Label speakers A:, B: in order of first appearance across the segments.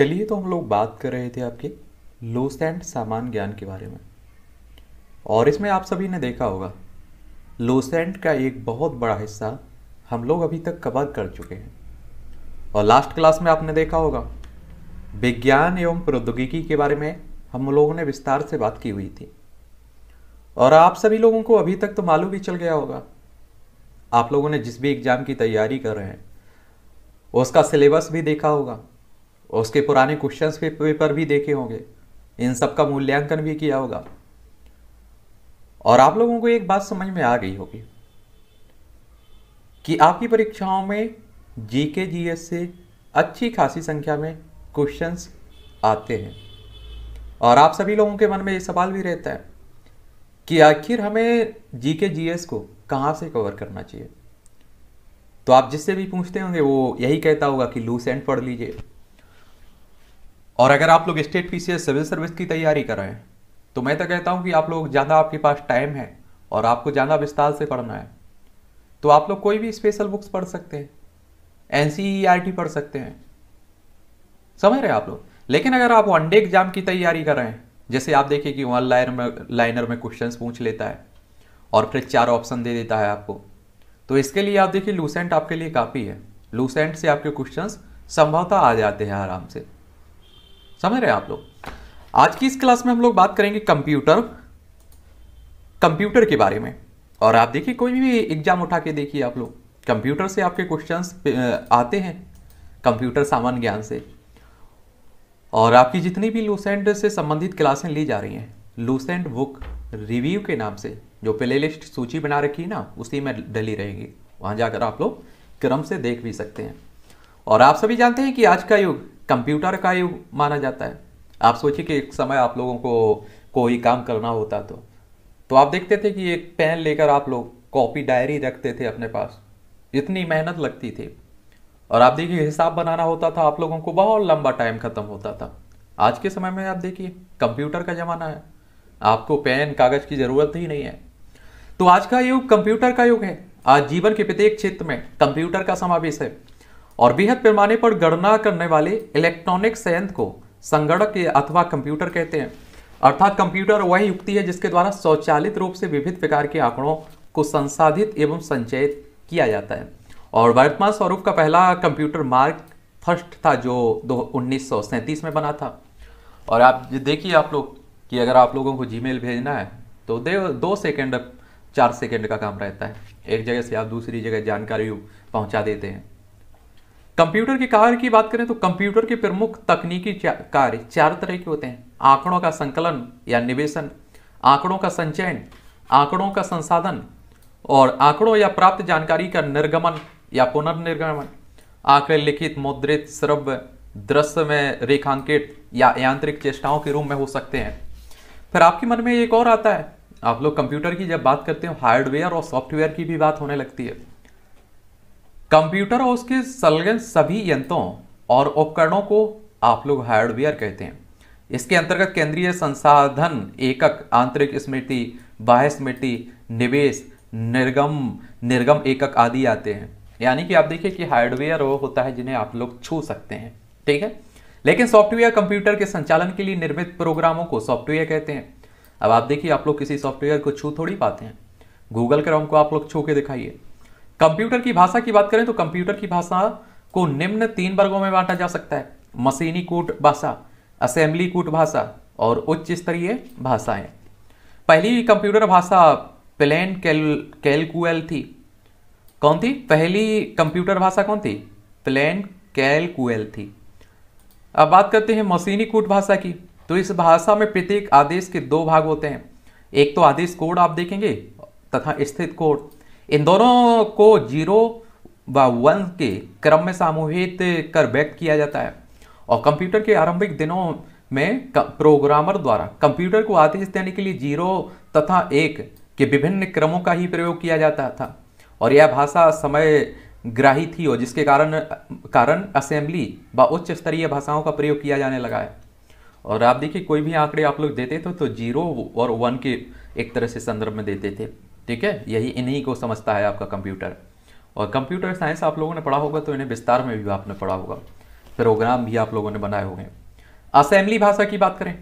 A: चलिए तो हम लोग बात कर रहे थे आपके लोस एंड सामान ज्ञान के बारे में और इसमें आप सभी ने देखा होगा लोसेंट का एक बहुत बड़ा हिस्सा हम लोग अभी तक कवर कर चुके हैं और लास्ट क्लास में आपने देखा होगा विज्ञान एवं प्रौद्योगिकी के बारे में हम लोगों ने विस्तार से बात की हुई थी और आप सभी लोगों को अभी तक तो मालूम भी चल गया होगा आप लोगों ने जिस भी एग्ज़ाम की तैयारी कर रहे हैं उसका सिलेबस भी देखा होगा उसके पुराने क्वेश्चंस के पेपर भी देखे होंगे इन सब का मूल्यांकन भी किया होगा और आप लोगों को एक बात समझ में आ गई होगी कि आपकी परीक्षाओं में जीके जीएस से अच्छी खासी संख्या में क्वेश्चंस आते हैं और आप सभी लोगों के मन में ये सवाल भी रहता है कि आखिर हमें जी के जी एस को कहाँ से कवर करना चाहिए तो आप जिससे भी पूछते होंगे वो यही कहता होगा कि लूस एंड पढ़ लीजिए और अगर आप लोग स्टेट पी सिविल सर्विस की तैयारी कर रहे हैं तो मैं तो कहता हूँ कि आप लोग ज़्यादा आपके पास टाइम है और आपको ज़्यादा विस्तार से पढ़ना है तो आप लोग कोई भी स्पेशल बुक्स पढ़ सकते हैं एन e e पढ़ सकते हैं समझ रहे हैं आप लोग लेकिन अगर आप वनडे एग्जाम की तैयारी कर रहे हैं जैसे आप देखिए कि वन लाइनर में लाइनर में क्वेश्चंस पूछ लेता है और फिर चार ऑप्शन दे देता है आपको तो इसके लिए आप देखिए लूसेंट आपके लिए काफ़ी है लूसेंट से आपके क्वेश्चंस संभवतः आ जाते हैं आराम से समझ रहे हैं आप लोग आज की इस क्लास में हम लोग बात करेंगे कंप्यूटर कंप्यूटर के बारे में और आप देखिए कोई भी एग्जाम उठा के देखिए आप लोग कंप्यूटर से आपके क्वेश्चन आते हैं कंप्यूटर सामान्य ज्ञान से और आपकी जितनी भी लूसेंट से संबंधित क्लासें ली जा रही हैं लूसेंट बुक रिव्यू के नाम से जो प्ले लिस्ट सूची बना रखी है ना उसी में डली रहेगी वहाँ जाकर आप लोग क्रम से देख भी सकते हैं और आप सभी जानते हैं कि आज का युग कंप्यूटर का युग माना जाता है आप सोचिए कि एक समय आप लोगों को कोई काम करना होता तो तो आप देखते थे कि एक पेन लेकर आप लोग कॉपी डायरी रखते थे अपने पास इतनी मेहनत लगती थी और आप देखिए हिसाब बनाना होता था आप लोगों को बहुत लंबा टाइम ख़त्म होता था आज के समय में आप देखिए कंप्यूटर का ज़माना है आपको पेन कागज़ की ज़रूरत ही नहीं है तो आज का युग कंप्यूटर का युग है आज जीवन के प्रत्येक क्षेत्र में कंप्यूटर का समावेश है और बेहद पैमाने पर गणना करने वाले इलेक्ट्रॉनिक संयंत्र को संगणक अथवा कंप्यूटर कहते हैं अर्थात कंप्यूटर वही युक्ति है जिसके द्वारा स्वचालित रूप से विभिन्न प्रकार के आंकड़ों को संसाधित एवं संचयित किया जाता है और वर्तमान स्वरूप का पहला कंप्यूटर मार्क फर्स्ट था जो दो उन्नीस में बना था और आप देखिए आप लोग कि अगर आप लोगों को जीमेल भेजना है तो दे दो सेकेंड चार सेकेंड का काम रहता है एक जगह से आप दूसरी जगह जानकारी पहुंचा देते हैं कंप्यूटर के कार्य की बात करें तो कंप्यूटर के प्रमुख तकनीकी कार्य चार तरह के होते हैं आंकड़ों का संकलन या निवेशन आंकड़ों का संचयन आंकड़ों का संसाधन और आंकड़ों या प्राप्त जानकारी का निर्गमन या पुनर्निर्गमन आंकड़े लिखित मुद्रित श्रव्य दृश्य में रेखांकित या यांत्रिक चेष्टाओं के रूप में हो सकते हैं फिर आपके मन में एक और आता है आप लोग कंप्यूटर की जब बात करते हो हार्डवेयर और सॉफ्टवेयर की भी बात होने लगती है कंप्यूटर और उसके संलग्न सभी यंत्रों और उपकरणों को आप लोग हार्डवेयर कहते हैं इसके अंतर्गत केंद्रीय संसाधन एकक आंतरिक स्मृति बाह्य स्मृति निवेश निर्गम निर्गम एकक आदि आते हैं यानी कि आप देखिए कि हार्डवेयर वो होता है जिन्हें आप लोग छू सकते हैं ठीक है लेकिन सॉफ्टवेयर कंप्यूटर के संचालन के लिए निर्मित प्रोग्रामों को सॉफ्टवेयर कहते हैं अब आप देखिए आप लोग किसी सॉफ्टवेयर को छू थोड़ी पाते हैं गूगल क्रोम को आप लोग छू के दिखाइए कंप्यूटर की भाषा की बात करें तो कंप्यूटर की भाषा को निम्न तीन वर्गों में बांटा जा सकता है मशीनी कूट भाषा असेंबली कूट भाषा और उच्च स्तरीय भाषाएं पहली कंप्यूटर भाषा प्लेन कैल कैलकुएल थी कौन थी पहली कंप्यूटर भाषा कौन थी प्लेन कैलकुएल थी अब बात करते हैं मशीनी कूट भाषा की तो इस भाषा में प्रत्येक आदेश के दो भाग होते हैं एक तो आदेश कोड आप देखेंगे तथा स्थित कोड इन दोनों को जीरो व वन के क्रम में सामूहित कर व्यक्त किया जाता है और कंप्यूटर के आरंभिक दिनों में प्रोग्रामर द्वारा कंप्यूटर को आदेश देने के लिए जीरो तथा एक के विभिन्न क्रमों का ही प्रयोग किया जाता था और यह भाषा समय ग्राही थी और जिसके कारण कारण असेंबली व उच्च स्तरीय भाषाओं का प्रयोग किया जाने लगा है और आप देखिए कोई भी आंकड़े आप लोग देते थे तो जीरो और वन के एक तरह से संदर्भ में देते थे ठीक है यही इन्हीं को समझता है आपका कंप्यूटर और कंप्यूटर साइंस आप लोगों ने पढ़ा होगा तो इन्हें विस्तार में भी आपने पढ़ा होगा प्रोग्राम भी आप लोगों ने बनाए होंगे असेंबली भाषा की बात करें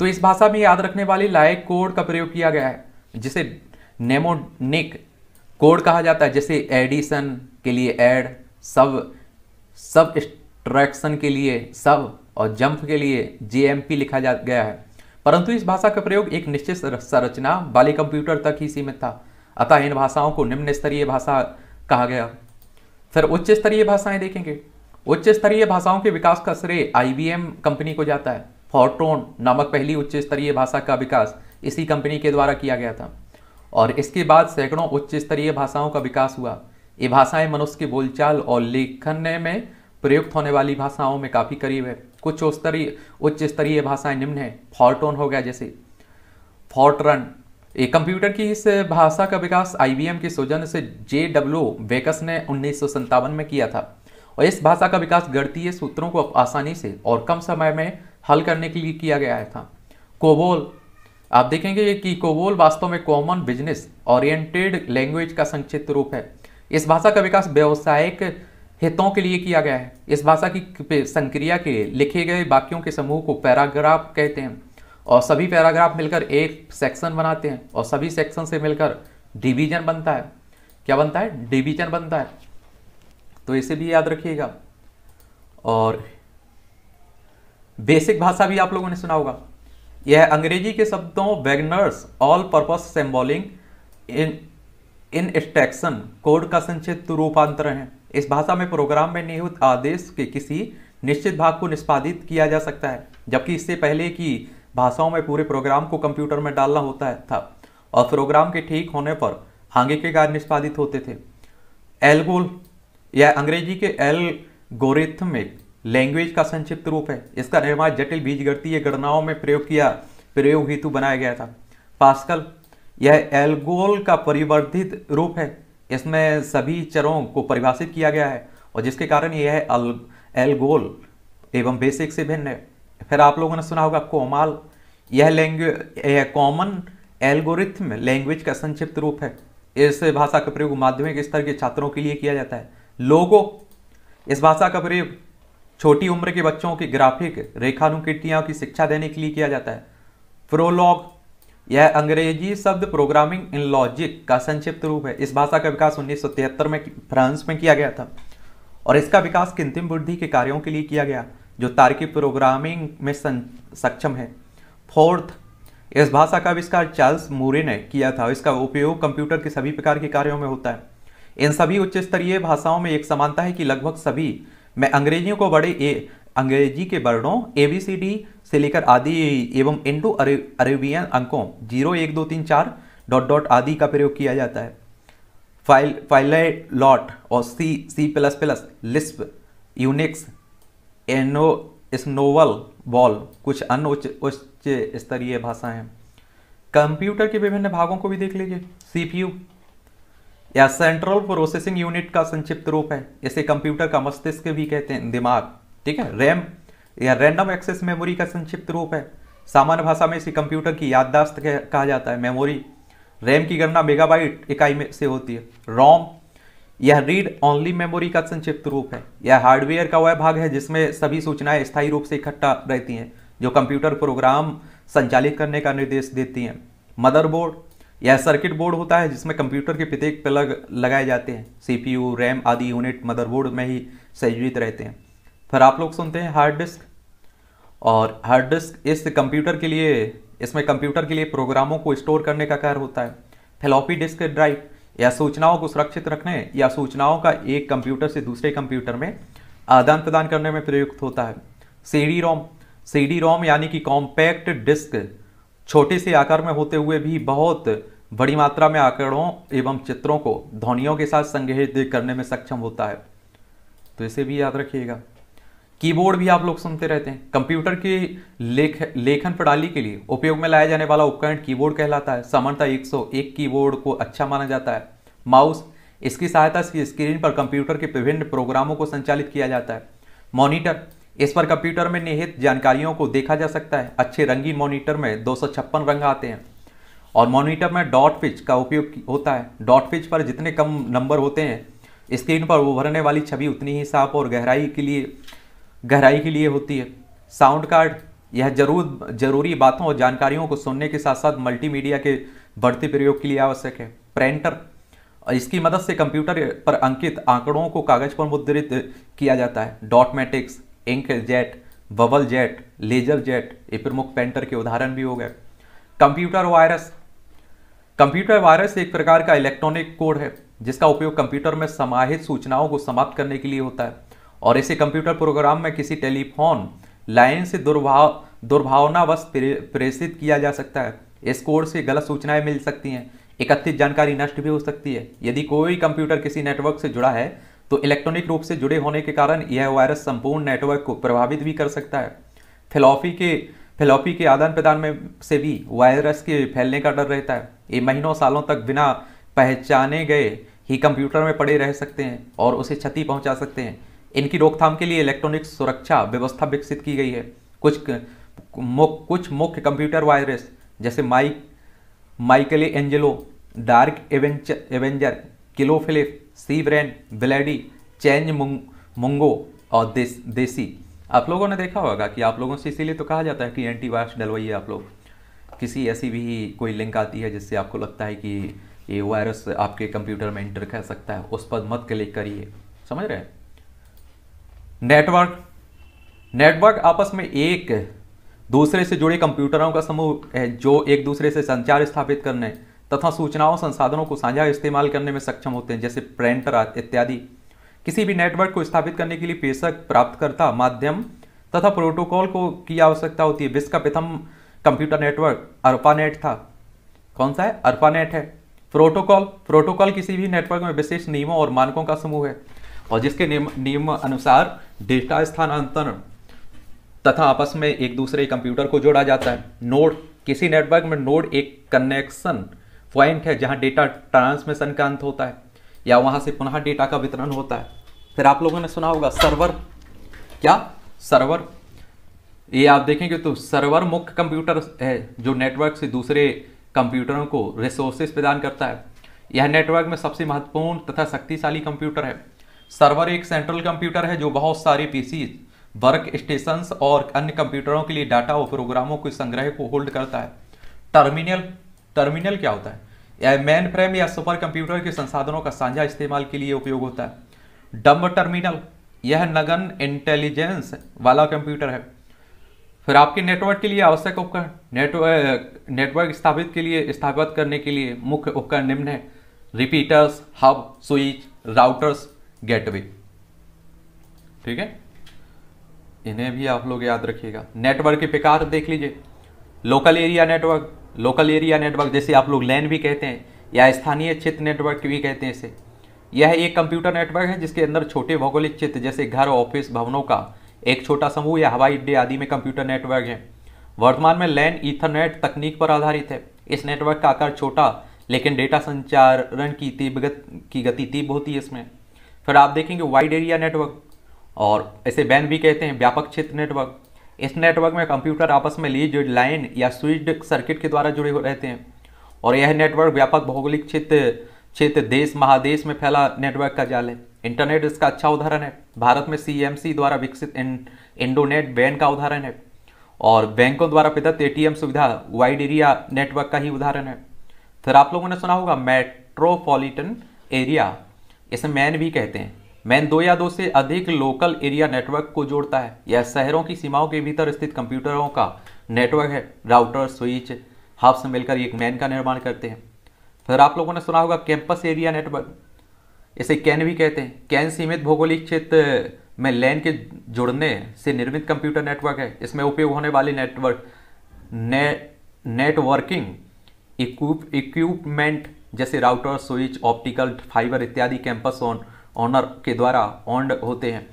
A: तो इस भाषा में याद रखने वाली लायक कोड का प्रयोग किया गया है जिसे नेमोनिक कोड कहा जाता है जैसे एडिशन के लिए एड सब सब एक्सट्रैक्शन के लिए सब और जंप के लिए जे लिखा जा गया है परंतु इस भाषा का प्रयोग एक निश्चित संरचना वाले कंप्यूटर तक ही सीमित था अतः इन भाषाओं को निम्न स्तरीय भाषा कहा गया फिर उच्च स्तरीय भाषाएं देखेंगे उच्च स्तरीय भाषाओं के विकास का श्रेय आई कंपनी को जाता है फोर्ट्रोन नामक पहली उच्च स्तरीय भाषा का विकास इसी कंपनी के द्वारा किया गया था और इसके बाद सैकड़ों उच्च स्तरीय भाषाओं का विकास हुआ ये भाषाएं मनुष्य के बोलचाल और लेखन में प्रयुक्त होने वाली भाषाओं में काफ़ी करीब है कुछ स्तरीय उच्च स्तरीय भाषाएं निम्न है फॉर्टोन हो गया जैसे फॉर्टरन कंप्यूटर की इस भाषा का विकास आईबीएम के सौजन्य से जे डब्ल्यू वेकस ने उन्नीस में किया था और इस भाषा का विकास गणतीय सूत्रों को आसानी से और कम समय में हल करने के लिए किया गया था कोबोल आप देखेंगे कि कोबोल वास्तव में कॉमन बिजनेस ओरिएंटेड लैंग्वेज का संक्षिप्त रूप है इस भाषा का विकास व्यवसायिक हितों के लिए किया गया है इस भाषा की संक्रिया के लिए लिखे गए वाक्यों के समूह को पैराग्राफ कहते हैं और सभी पैराग्राफ मिलकर एक सेक्शन बनाते हैं और सभी सेक्शन से मिलकर डिवीजन बनता है क्या बनता है डिवीजन बनता है तो इसे भी याद रखिएगा और बेसिक भाषा भी आप लोगों ने सुना होगा यह अंग्रेजी के शब्दों beginner's all purpose symbolic in instruction code का संक्षिप्त रूपांतरण है इस भाषा में प्रोग्राम में निहित आदेश के किसी निश्चित भाग को निष्पादित किया जा सकता है जबकि इससे पहले की भाषाओं में पूरे प्रोग्राम को कंप्यूटर में डालना होता है था और प्रोग्राम के ठीक होने पर आगे के कार्य निष्पादित होते थे एलगोल या अंग्रेजी के एलगोरिथमिक लैंग्वेज का संक्षिप्त रूप है इसका निर्माण जटिल बीजगणितीय गणनाओं में प्रयोग किया प्रयोग हेतु बनाया गया था पास्कल यह एल्गोल का परिवर्धित रूप है इसमें सभी चरों को परिभाषित किया गया है और जिसके कारण यह है अल एलगोल एवं बेसिक से भिन्न है फिर आप लोगों ने सुना होगा कोमाल यह लैंग्वेज यह कॉमन एल्गोरिथम लैंग्वेज का संक्षिप्त रूप है इस भाषा का प्रयोग माध्यमिक स्तर के छात्रों के लिए किया जाता है लोगो इस भाषा का प्रयोग छोटी उम्र के बच्चों की ग्राफिक रेखानुकृतियाँ की शिक्षा देने के लिए किया जाता है प्रोलॉग यह अंग्रेजी शब्द प्रोग्रामिंग इन लॉजिक का संक्षिप्त रूप है इस भाषा का विकास उन्नीस में फ्रांस में किया गया था और इसका विकास किंतिम बुद्धि के कार्यों के लिए किया गया जो तार्किक प्रोग्रामिंग में सक्षम है फोर्थ इस भाषा का आविष्कार चार्ल्स मूरे ने किया था इसका उपयोग कंप्यूटर के सभी प्रकार के कार्यों में होता है इन सभी उच्च स्तरीय भाषाओं में एक समानता है कि लगभग सभी में अंग्रेजियों को बड़े ए अंग्रेजी के वर्णों ए बी सी डी से लेकर आदि एवं इंडो अरेबियन अंकों जीरो एक दो तीन चार डॉट डॉट आदि का प्रयोग किया जाता है फाइल फाइले लॉट और C C plus plus LISP UNIX एनो स्नोवल बॉल कुछ अन्य उच्च उच्च स्तरीय भाषाएं हैं कंप्यूटर के विभिन्न भागों को भी देख लीजिए सीपीयू या सेंट्रल प्रोसेसिंग यूनिट का संक्षिप्त रूप है इसे कंप्यूटर का मस्तिष्क भी कहते हैं दिमाग ठीक है रैम यह रैंडम एक्सेस मेमोरी का संक्षिप्त रूप है सामान्य भाषा में इसे कंप्यूटर की याददाश्त कहा जाता है मेमोरी रैम की गणना मेगाबाइट इकाई में से होती है रोम यह रीड ओनली मेमोरी का संक्षिप्त रूप है यह हार्डवेयर का वह भाग है जिसमें सभी सूचनाएं स्थायी रूप से इकट्ठा रहती हैं जो कंप्यूटर प्रोग्राम संचालित करने का निर्देश देती हैं मदरबोर्ड यह सर्किट बोर्ड होता है जिसमें कंप्यूटर के प्रत्येक प्लग लगाए जाते हैं सीपीयू रैम आदि यूनिट मदरबोर्ड में ही संयोजित रहते हैं फिर आप लोग सुनते हैं हार्ड डिस्क और हार्ड डिस्क इस कंप्यूटर के लिए इसमें कंप्यूटर के लिए प्रोग्रामों को स्टोर करने का कार्य होता है फिलोपी डिस्क ड्राइव या सूचनाओं को सुरक्षित रखने या सूचनाओं का एक कंप्यूटर से दूसरे कंप्यूटर में आदान प्रदान करने में प्रयुक्त होता है सीडी रोम सीडी रोम यानी कि कॉम्पैक्ट डिस्क छोटे से आकार में होते हुए भी बहुत बड़ी मात्रा में आंकड़ों एवं चित्रों को ध्वनियों के साथ संग्रहित करने में सक्षम होता है तो इसे भी याद रखिएगा कीबोर्ड भी आप लोग सुनते रहते हैं कंप्यूटर की लेख लेखन प्रणाली के लिए उपयोग में लाया जाने वाला उपकरण कीबोर्ड कहलाता है सामान्यतः 101 कीबोर्ड को अच्छा माना जाता है माउस इसकी सहायता से स्क्रीन पर कंप्यूटर के विभिन्न प्रोग्रामों को संचालित किया जाता है मॉनिटर इस पर कंप्यूटर में निहित जानकारियों को देखा जा सकता है अच्छे रंगीन मॉनिटर में दो रंग आते हैं और मॉनिटर में डॉट पिच का उपयोग होता है डॉट पिच पर जितने कम नंबर होते हैं स्क्रीन पर उभरने वाली छवि उतनी ही साफ और गहराई के लिए गहराई के लिए होती है साउंड कार्ड यह जरूर जरूरी बातों और जानकारियों को सुनने के साथ साथ मल्टीमीडिया के बढ़ते प्रयोग के लिए आवश्यक है प्रिंटर इसकी मदद से कंप्यूटर पर अंकित आंकड़ों को कागज पर मुद्रित किया जाता है dot matrix ink jet bubble jet laser jet ये प्रमुख पेंटर के उदाहरण भी हो गए कंप्यूटर वायरस कंप्यूटर वायरस एक प्रकार का इलेक्ट्रॉनिक कोड है जिसका उपयोग कंप्यूटर में समाहित सूचनाओं को समाप्त करने के लिए होता है और ऐसे कंप्यूटर प्रोग्राम में किसी टेलीफोन लाइन से दुर्भाव दुर्भावनावश प्रेषित किया जा सकता है इस कोड से गलत सूचनाएं मिल सकती हैं एकत्रित जानकारी नष्ट भी हो सकती है यदि कोई कंप्यूटर किसी नेटवर्क से जुड़ा है तो इलेक्ट्रॉनिक रूप से जुड़े होने के कारण यह वायरस संपूर्ण नेटवर्क को प्रभावित भी कर सकता है फिलॉफी के फिलॉफी के आदान प्रदान में से भी वायरस के फैलने का डर रहता है ये महीनों सालों तक बिना पहचाने गए ही कंप्यूटर में पड़े रह सकते हैं और उसे क्षति पहुंचा सकते हैं इनकी रोकथाम के लिए इलेक्ट्रॉनिक सुरक्षा व्यवस्था विकसित की गई है कुछ कुछ मुख्य कंप्यूटर वायरस जैसे Mike Michelangelo Dark Avenger किलोफिलिप सी ब्रैंड ब्लैडी चेंज मुंगो और देस, देसी आप लोगों ने देखा होगा कि आप लोगों से इसीलिए तो कहा जाता है कि एंटीवायरस डलवाइए आप लोग किसी ऐसी भी कोई लिंक आती है जिससे आपको लगता है कि ये वायरस आपके कंप्यूटर में इंटर कर सकता है उस पर मत क्लिक करिए समझ रहे हैं नेटवर्क नेटवर्क आपस में एक दूसरे से जुड़े कंप्यूटरों का समूह है जो एक दूसरे से संचार स्थापित करने तथा सूचनाओं संसाधनों को साझा इस्तेमाल करने में सक्षम होते हैं जैसे प्रिंटर इत्यादि किसी भी नेटवर्क को स्थापित करने के लिए पेशक प्राप्तकर्ता माध्यम तथा प्रोटोकॉल को की आवश्यकता होती है विश्व का प्रथम कंप्यूटर नेटवर्क अर्पानेट था कौन सा है अर्पानेट है प्रोटोकॉल प्रोटोकॉल किसी भी नेटवर्क में विशेष नियमों और मानकों का समूह है और जिसके नियम अनुसार डेटा स्थानांतरण तथा आपस में एक दूसरे कंप्यूटर को जोड़ा जाता है नोड किसी नेटवर्क में नोड एक कनेक्शन पॉइंट है जहां डेटा ट्रांसमिशन का अंत होता है या वहां से पुनः डेटा का वितरण होता है फिर आप लोगों ने सुना होगा सर्वर क्या सर्वर ये आप देखेंगे तो सर्वर मुख्य कंप्यूटर है जो नेटवर्क से दूसरे कंप्यूटरों को रिसोर्सेज प्रदान करता है यह नेटवर्क में सबसे महत्वपूर्ण तथा शक्तिशाली कंप्यूटर है सर्वर एक सेंट्रल कंप्यूटर है जो बहुत सारे पीसी वर्क स्टेशन और अन्य कंप्यूटरों के लिए डाटा और प्रोग्रामों के संग्रह को होल्ड करता है टर्मिनल टर्मिनल क्या होता है मैन फ्रेम या सुपर कंप्यूटर के संसाधनों का साझा इस्तेमाल के लिए उपयोग होता है डम्ब टर्मिनल यह नगन इंटेलिजेंस वाला कंप्यूटर है फिर आपके नेटवर्क के लिए आवश्यक उपकरण नेटवर्क नेटवर्क स्थापित के लिए स्थापित करने के लिए मुख्य उपकरण निम्न है repeaters hub switch routers gateway ठीक है इन्हें भी आप लोग याद रखिएगा नेटवर्क के प्रकार देख लीजिए local area network local area network जैसे आप लोग लैन भी कहते हैं या स्थानीय क्षेत्र नेटवर्क भी कहते हैं इसे यह एक कंप्यूटर नेटवर्क है जिसके अंदर छोटे भौगोलिक क्षेत्र जैसे घर ऑफिस भवनों का एक छोटा समूह या हवाई अड्डे आदि में कंप्यूटर नेटवर्क है वर्तमान में लैन इथरनेट तकनीक पर आधारित है इस नेटवर्क का आकार छोटा लेकिन डेटा संचारण की तीव्र की गति तीव्र होती है इसमें फिर आप देखेंगे वाइड एरिया नेटवर्क और इसे बैन भी कहते हैं व्यापक क्षेत्र नेटवर्क इस नेटवर्क में कंप्यूटर आपस में लीड लाइन या स्विच सर्किट के द्वारा जुड़े रहते हैं और यह नेटवर्क व्यापक भौगोलिक क्षेत्र क्षेत्र देश महादेश में फैला नेटवर्क का जाल है इंटरनेट इसका अच्छा उदाहरण है भारत में सी द्वारा विकसित इंडोनेट बैन का उदाहरण है और बैंकों द्वारा पिता ए सुविधा वाइड एरिया नेटवर्क का ही उदाहरण है फिर आप लोगों ने सुना होगा मेट्रोपॉलिटन एरिया इसे मैन भी कहते हैं मैन दो या दो से अधिक लोकल एरिया नेटवर्क को जोड़ता है यह शहरों की सीमाओं के भीतर स्थित कंप्यूटरों का नेटवर्क है राउटर स्विच हब्स मिलकर एक मैन का निर्माण करते हैं फिर आप लोगों ने सुना होगा कैंपस एरिया नेटवर्क इसे कैन भी कहते हैं कैन सीमित भौगोलिक क्षेत्र में लैन के जुड़ने से निर्मित कंप्यूटर नेटवर्क है इसमें उपयोग होने वाले नेटवर्क ने नेटवर्किंग इक्विपमेंट जैसे राउटर स्विच ऑप्टिकल फाइबर इत्यादि कैंपस ऑन ऑनर के द्वारा ऑन होते हैं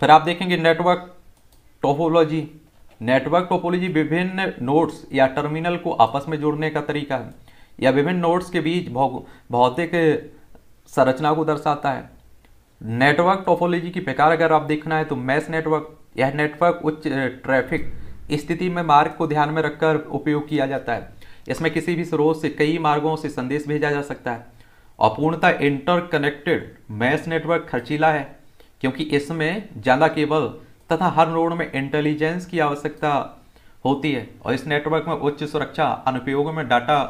A: फिर आप देखेंगे नेटवर्क टोपोलॉजी नेटवर्क टोपोलॉजी विभिन्न नोड्स या टर्मिनल को आपस में जोड़ने का तरीका है या विभिन्न नोड्स के बीच भौतिक संरचना को दर्शाता है नेटवर्क टोपोलॉजी की प्रकार अगर आप देखना है तो मैस नेटवर्क यह नेटवर्क उच्च ट्रैफिक स्थिति में मार्ग को ध्यान में रखकर उपयोग किया जाता है इसमें किसी भी स्रोत से कई मार्गों से संदेश भेजा जा सकता है अपूर्णता इंटरकनेक्टेड मैश नेटवर्क खर्चीला है क्योंकि इसमें ज़्यादा केबल तथा हर नोड में इंटेलिजेंस की आवश्यकता होती है और इस नेटवर्क में उच्च सुरक्षा अनुपयोग में डाटा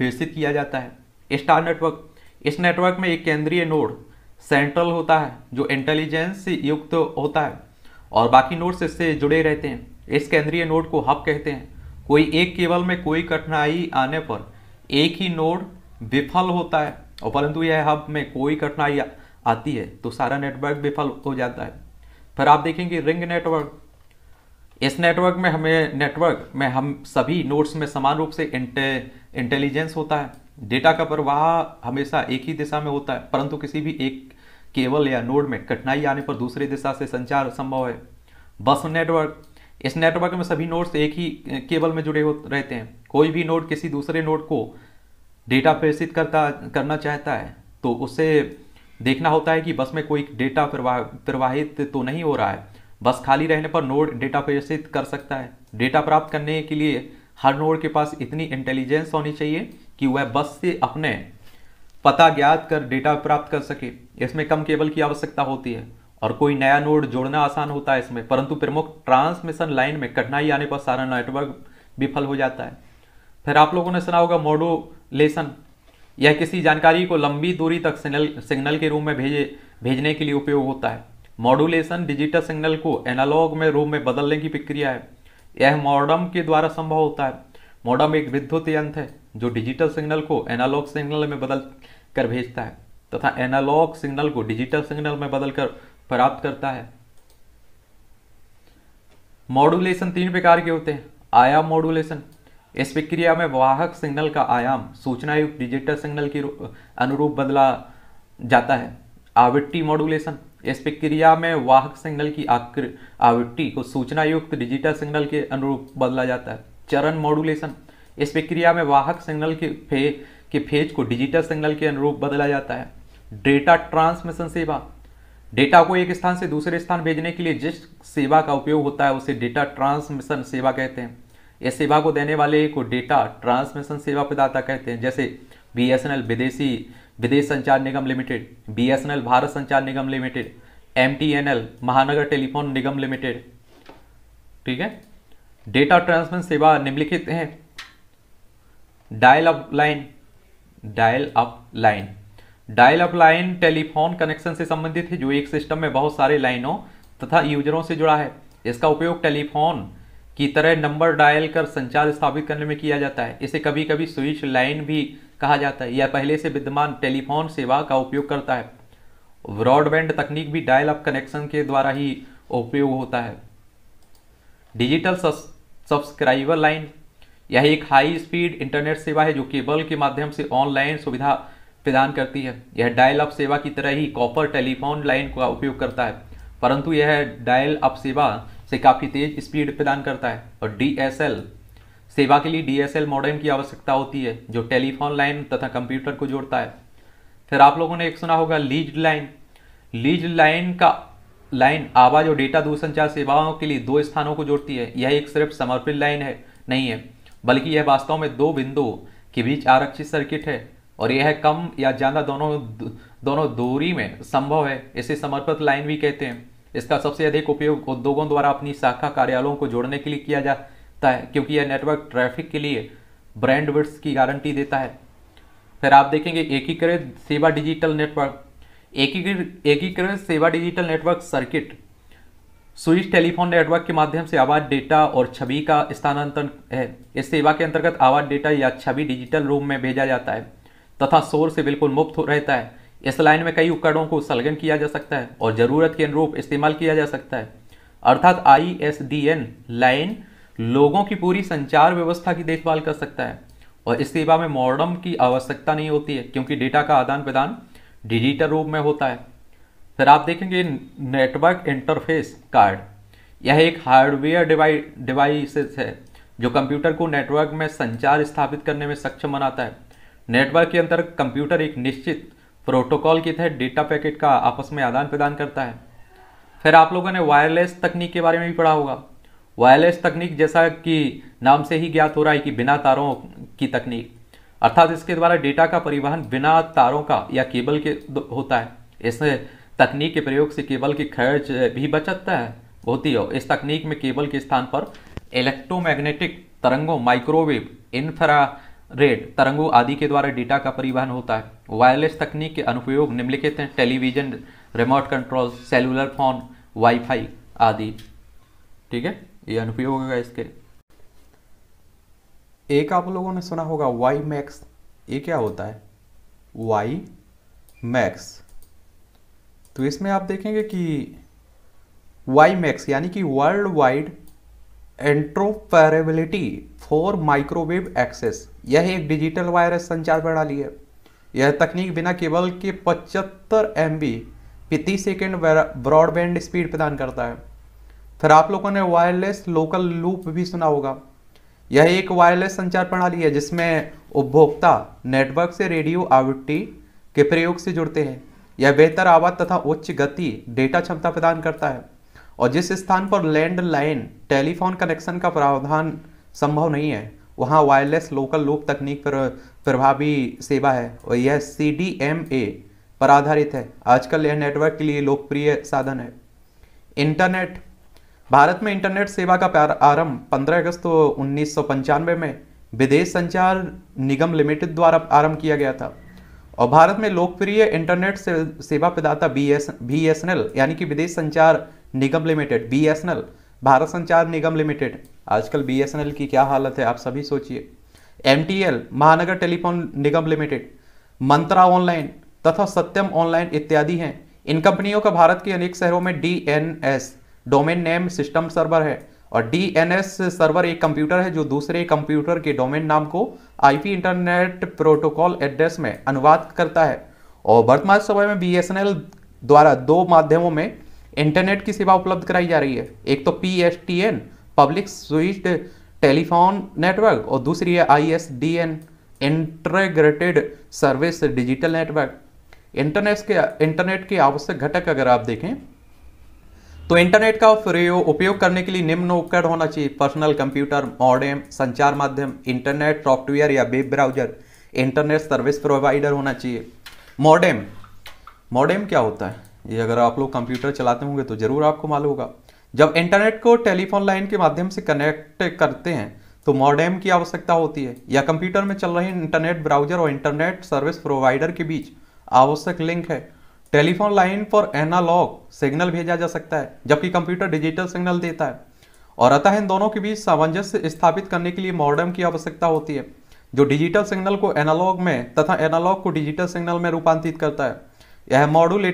A: विकसित किया जाता है स्टार नेटवर्क इस नेटवर्क में एक केंद्रीय नोड सेंट्रल होता है जो इंटेलिजेंस से युक्त होता है और बाकी नोड्स इससे जुड़े रहते हैं इस केंद्रीय नोड को हब कहते हैं कोई एक केबल में कोई कठिनाई आने पर एक ही नोड विफल होता है और परंतु यह हब में कोई कठिनाई आती है तो सारा नेटवर्क विफल हो जाता है फिर आप देखेंगे रिंग नेटवर्क इस नेटवर्क में हमें नेटवर्क में हम सभी नोड्स में समान रूप से इंटे, इंटेलिजेंस होता है डेटा का प्रवाह हमेशा एक ही दिशा में होता है परंतु किसी भी एक केबल या नोड में कठिनाई आने पर दूसरे दिशा से संचार संभव है बस नेटवर्क इस नेटवर्क में सभी नोड्स एक ही केबल में जुड़े हो रहते हैं कोई भी नोड किसी दूसरे नोड को डेटा प्रेषित करता करना चाहता है तो उसे देखना होता है कि बस में कोई डेटा प्रवाह प्रवाहित तो नहीं हो रहा है बस खाली रहने पर नोड डेटा प्रेषित कर सकता है डेटा प्राप्त करने के लिए हर नोड के पास इतनी इंटेलिजेंस होनी चाहिए कि वह बस से अपने पता ज्ञात कर डेटा प्राप्त कर सके इसमें कम केबल की आवश्यकता होती है और कोई नया नोड जोड़ना आसान होता है इसमें परंतु प्रमुख ट्रांसमिशन लाइन में कठिनाई आने पर सारा नेटवर्क विफल हो जाता है फिर आप लोगों ने सुना होगा मोडोलेशन यह किसी जानकारी को लंबी दूरी तक सिग्नल सिग्नल के रूप में भेजे भेजने के लिए उपयोग होता है मॉडुलेशन डिजिटल सिग्नल को एनालॉग में रूप में बदलने की प्रक्रिया है यह मॉडम के द्वारा संभव होता है मॉडम एक विद्युत यंत्र है जो डिजिटल सिग्नल को एनालॉग सिग्नल में बदल कर भेजता है तथा एनालॉग सिग्नल को डिजिटल सिग्नल में बदलकर प्राप्त करता है मॉड्यूलेशन तीन प्रकार के होते हैं आयाम मॉड्यूलेशन इस प्रक्रिया में वाहक सिग्नल का आयाम सूचना युक्त डिजिटल सिग्नल के अनुरूप बदला जाता है आवृत्ति मॉड्यूलेशन इस प्रक्रिया में वाहक सिग्नल की आवृत्ति को सूचना युक्त डिजिटल सिग्नल के अनुरूप बदला जाता है चरण मॉड्यूलेशन इस प्रक्रिया में वाहक सिग्नल के फे के फेज को डिजिटल सिग्नल के अनुरूप बदला जाता है डेटा ट्रांसमिशन सेवा डेटा को एक स्थान से दूसरे स्थान भेजने के लिए जिस सेवा का उपयोग होता है उसे डेटा ट्रांसमिशन सेवा कहते हैं इस सेवा को देने वाले को डेटा ट्रांसमिशन सेवा प्रदाता कहते हैं जैसे बी विदेशी विदेश संचार Nigam limited B Bharat Sanchar Nigam limited M Mahanagar telephone Nigam limited ठीक है डेटा ट्रांसमिशन सेवा निम्नलिखित है dial up line dial up line dial up line telephone connection से संबंधित है जो एक सिस्टम में बहुत सारे लाइनों तथा यूजरों से जुड़ा है इसका उपयोग टेलीफोन की तरह नंबर डायल कर संचार स्थापित करने में किया जाता है इसे कभी कभी स्विच लाइन भी कहा जाता है यह पहले से विद्यमान टेलीफोन सेवा का उपयोग करता है ब्रॉडबैंड तकनीक भी डायल अप कनेक्शन के द्वारा ही उपयोग होता है डिजिटल सब्सक्राइबर लाइन यह एक हाई स्पीड इंटरनेट सेवा है जो केबल के माध्यम से ऑनलाइन सुविधा प्रदान करती है यह डायल अप सेवा की तरह ही कॉपर टेलीफोन लाइन का उपयोग करता है परंतु यह डायल अप सेवा से काफ़ी तेज स्पीड प्रदान करता है और डी सेवा के लिए डी मॉडेम की आवश्यकता होती है जो टेलीफोन लाइन तथा कंप्यूटर को जोड़ता है फिर आप लोगों ने एक सुना होगा लीज लाइन लीज लाइन का लाइन आवाज और डेटा दूरसंचार सेवाओं के लिए दो स्थानों को जोड़ती है यह एक सिर्फ समर्पित लाइन है नहीं है बल्कि यह वास्तव में दो बिंदुओं के बीच आरक्षित सर्किट है और यह कम या ज्यादा दोनों दोनों दूरी में संभव है इसे समर्पित लाइन भी कहते हैं इसका सबसे अधिक उपयोग उद्योगों द्वारा अपनी शाखा कार्यालयों को जोड़ने के लिए किया जाता है क्योंकि यह नेटवर्क ट्रैफिक के लिए ब्रांड वर्ड्स की गारंटी देता है फिर आप देखेंगे एकीकृत सेवा डिजिटल नेटवर्क एकीकृत एकीकृत सेवा digital network circuit switch telephone network के माध्यम से आवाज डेटा और छवि का स्थानांतरण है इस सेवा के अंतर्गत आवाज डेटा या छवि डिजिटल रूप में भेजा जाता है तथा शोर से बिल्कुल मुक्त रहता है इस लाइन में कई उपकरणों को संलग्न किया जा सकता है और ज़रूरत के अनुरूप इस्तेमाल किया जा सकता है अर्थात I S D N line लोगों की पूरी संचार व्यवस्था की देखभाल कर सकता है और इस सेवा में मॉडर्म की आवश्यकता नहीं होती है क्योंकि डेटा का आदान प्रदान डिजिटल रूप में होता है फिर आप देखेंगे नेटवर्क इंटरफेस कार्ड यह एक हार्डवेयर डिवाइसेस है जो कंप्यूटर को नेटवर्क में संचार स्थापित करने में सक्षम बनाता है नेटवर्क के अंतर कंप्यूटर एक निश्चित प्रोटोकॉल के तहत डेटा पैकेट का आपस में आदान प्रदान करता है फिर आप लोगों ने वायरलेस तकनीक के बारे में भी पढ़ा होगा वायरलेस तकनीक जैसा कि नाम से ही ज्ञात हो रहा है कि बिना तारों की तकनीक अर्थात इसके द्वारा डेटा का परिवहन बिना तारों का या केबल के होता है इस तकनीक के प्रयोग से केबल की खर्च भी बचत है होती है इस तकनीक में केबल के स्थान पर इलेक्ट्रोमैग्नेटिक तरंगों माइक्रोवेव इन्फ्रा रेड तरंगों आदि के द्वारा डेटा का परिवहन होता है वायरलेस तकनीक के अनुपयोग निम्नलिखित हैं television remote control cellular phone wifi आदि ठीक है ये अनुपयोग होगा इसके एक आप लोगों ने सुना होगा वाई मैक्स ये क्या होता है वाई मैक्स तो इसमें आप देखेंगे कि वाई मैक्स यानी कि world wide interoperability for microwave access यह एक डिजिटल वायरस संचार प्रणाली है यह तकनीक बिना केबल के 75 एम बी प्रति सेकेंड ब्रॉडबैंड स्पीड प्रदान करता है फिर आप लोगों ने वायरलेस लोकल लूप भी सुना होगा यह एक वायरलेस संचार प्रणाली है जिसमें उपभोक्ता नेटवर्क से रेडियो आवृत्ति के प्रयोग से जुड़ते हैं यह बेहतर आवाज तथा उच्च गति डेटा क्षमता प्रदान करता है और जिस स्थान पर लैंडलाइन टेलीफोन कनेक्शन का प्रावधान संभव नहीं है वहाँ वायरलेस लोकल लूप तकनीक पर प्रभावी सेवा है और यह सी डी एम ए पर आधारित है आजकल यह नेटवर्क के लिए लोकप्रिय साधन है इंटरनेट भारत में इंटरनेट सेवा का आरंभ 15 अगस्त तो उन्नीस में विदेश संचार निगम लिमिटेड द्वारा आरंभ किया गया था और भारत में लोकप्रिय इंटरनेट से, सेवा प्रदाता B S B S N L यानी कि विदेश संचार Nigam limited B Bharat Sanchar Nigam limited आजकल बी की क्या हालत है आप सभी सोचिए M Mahanagar telephone Nigam limited Mantra online तथा सत्यम ऑनलाइन इत्यादि हैं इन कंपनियों का भारत के अनेक शहरों में D domain name system server है और डी सर्वर एक कंप्यूटर है जो दूसरे कंप्यूटर के डोमेन नाम को आईपी इंटरनेट प्रोटोकॉल एड्रेस में अनुवाद करता है और वर्तमान समय में बी द्वारा दो माध्यमों में इंटरनेट की सेवा उपलब्ध कराई जा रही है एक तो P S T N public switched telephone network और दूसरी है I S D N integrated service digital network internet के इंटरनेट के आवश्यक घटक अगर आप देखें तो इंटरनेट का उपयोग करने के लिए निम्न उपकरण होना चाहिए पर्सनल कंप्यूटर मॉडेम संचार माध्यम इंटरनेट सॉफ्टवेयर या web browser internet service provider होना चाहिए मॉडेम मॉडेम क्या होता है ये अगर आप लोग कंप्यूटर चलाते होंगे तो ज़रूर आपको मालूम होगा जब इंटरनेट को टेलीफोन लाइन के माध्यम से कनेक्ट करते हैं तो मॉडेम की आवश्यकता होती है या कंप्यूटर में चल रहे इंटरनेट ब्राउजर और इंटरनेट सर्विस प्रोवाइडर के बीच आवश्यक लिंक है टेलीफोन लाइन पर एनालॉग सिग्नल भेजा जा सकता है जबकि कंप्यूटर डिजिटल सिग्नल देता है और अतः इन दोनों के बीच सामंजस्य स्थापित करने के लिए मॉडर्म की आवश्यकता होती है जो डिजिटल सिग्नल को एनालॉग में तथा एनालॉग को डिजिटल सिग्नल में रूपांतरित करता है यह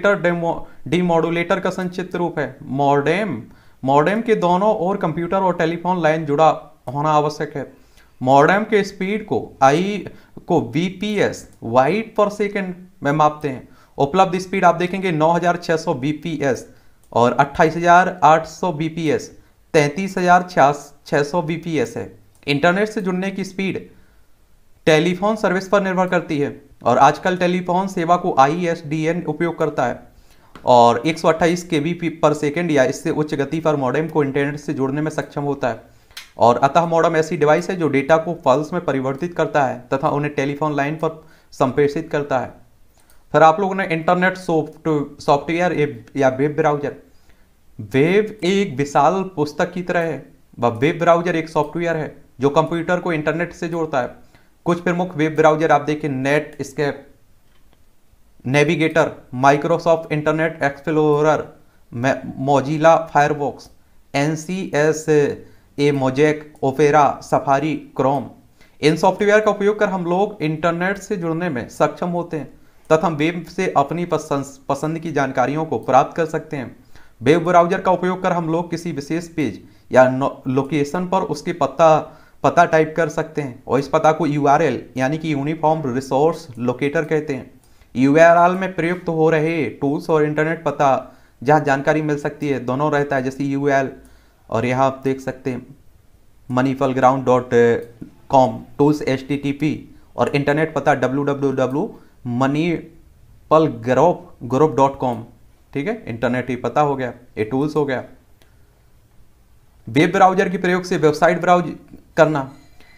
A: डी डीमॉडुलेटर का संक्षिप्त रूप है मॉडेम मॉडेम के दोनों ओर कंप्यूटर और टेलीफोन लाइन जुड़ा होना आवश्यक है मॉडेम के स्पीड को आई को बीपीएस वाइट पर सेकेंड में मापते हैं उपलब्ध स्पीड आप देखेंगे 9600 बीपीएस और 28800 बीपीएस 33600 बीपीएस है इंटरनेट से जुड़ने की स्पीड टेलीफोन सर्विस पर निर्भर करती है और आजकल टेलीफोन सेवा को आई e उपयोग करता है और एक सौ अट्ठाईस के बी पर सेकेंड या इससे उच्च गति पर मॉडेम को इंटरनेट से जोड़ने में सक्षम होता है और अतः मॉडम ऐसी डिवाइस है जो डेटा को पल्स में परिवर्तित करता है तथा उन्हें टेलीफोन लाइन पर संप्रेषित करता है फिर आप लोगों ने इंटरनेट सॉफ्ट सॉफ्टवेयर या वेब ब्राउजर वेब एक विशाल पुस्तक की तरह है वह वेब ब्राउजर एक सॉफ्टवेयर है जो कंप्यूटर को इंटरनेट से जोड़ता है कुछ प्रमुख वेब ब्राउजर आप देखिए नेट इसके Navigator Microsoft Internet Explorer Mozilla Firefox N C S A Mosaic Opera Safari Chrome इन सॉफ्टवेयर का उपयोग कर हम लोग इंटरनेट से जुड़ने में सक्षम होते हैं तथा हम वेब से अपनी पसंद पसंद की जानकारियों को प्राप्त कर सकते हैं वेब ब्राउजर का उपयोग कर हम लोग किसी विशेष पेज या लोकेशन पर उसके पत्ता पता टाइप कर सकते हैं और इस पता को यू यानी कि यूनिफॉर्म रिसोर्स लोकेटर कहते हैं यू में प्रयुक्त हो रहे टूल्स और इंटरनेट पता जहाँ जानकारी मिल सकती है दोनों रहता है जैसे यू और यहाँ आप देख सकते हैं मनीफल ग्राउंड dot com tools H T T P और इंटरनेट पता W W W money pal ग्रोप ग्रोप डॉट कॉम ठीक है इंटरनेट ही पता हो गया ये टूल्स हो गया वेब ब्राउजर के प्रयोग से वेबसाइट ब्राउज करना